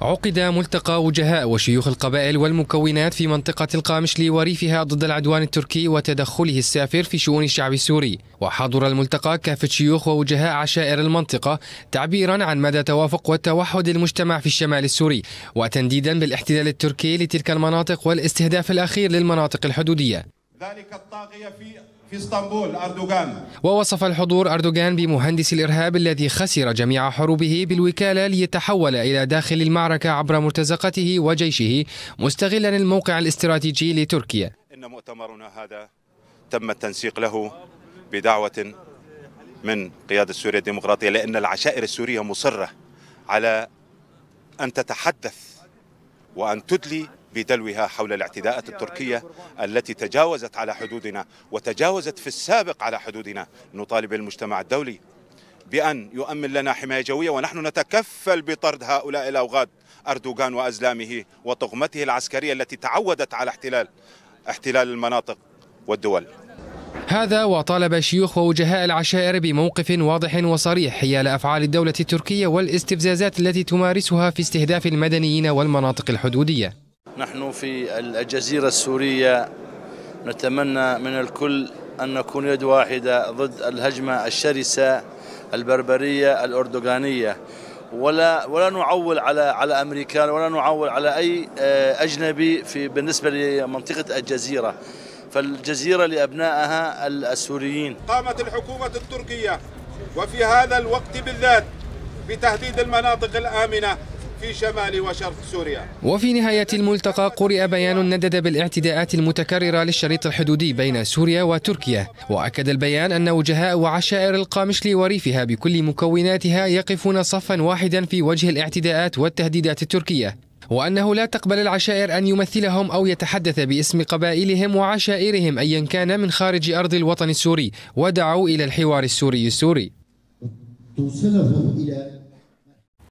عقد ملتقى وجهاء وشيوخ القبائل والمكونات في منطقة القامشلي وريفها ضد العدوان التركي وتدخله السافر في شؤون الشعب السوري وحضر الملتقى كافة شيوخ ووجهاء عشائر المنطقة تعبيرا عن مدى توافق وتوحد المجتمع في الشمال السوري وتنديدا بالاحتلال التركي لتلك المناطق والاستهداف الأخير للمناطق الحدودية ذلك الطاغية في في اسطنبول أردوغان ووصف الحضور أردوغان بمهندس الإرهاب الذي خسر جميع حروبه بالوكالة ليتحول إلى داخل المعركة عبر مرتزقته وجيشه مستغلا الموقع الاستراتيجي لتركيا إن مؤتمرنا هذا تم التنسيق له بدعوة من قيادة سوريا الديمقراطية لأن العشائر السورية مصرة على أن تتحدث وأن تدلي بدلوها حول الاعتداءات التركية التي تجاوزت على حدودنا وتجاوزت في السابق على حدودنا نطالب المجتمع الدولي بأن يؤمن لنا حماية جوية ونحن نتكفل بطرد هؤلاء الأوغاد أردوغان وأزلامه وطغمته العسكرية التي تعودت على احتلال احتلال المناطق والدول هذا وطالب شيوخ ووجهاء العشائر بموقف واضح وصريح حيال أفعال الدولة التركية والاستفزازات التي تمارسها في استهداف المدنيين والمناطق الحدودية نحن في الجزيرة السورية نتمنى من الكل أن نكون يد واحدة ضد الهجمة الشرسة البربرية الأردوغانية ولا ولا نعول على على امريكان ولا نعول على اي آه، اجنبي في بالنسبه لمنطقه الجزيره فالجزيرة لأبنائها السوريين قامت الحكومة التركية وفي هذا الوقت بالذات بتهديد المناطق الآمنة في شمال وشرق سوريا وفي نهاية الملتقى قرئ بيان ندد بالاعتداءات المتكررة للشريط الحدودي بين سوريا وتركيا وأكد البيان أن وجهاء وعشائر القامشلي وريفها بكل مكوناتها يقفون صفا واحدا في وجه الاعتداءات والتهديدات التركية وأنه لا تقبل العشائر أن يمثلهم أو يتحدث باسم قبائلهم وعشائرهم أيا كان من خارج أرض الوطن السوري ودعوا إلى الحوار السوري السوري توصلهم إلى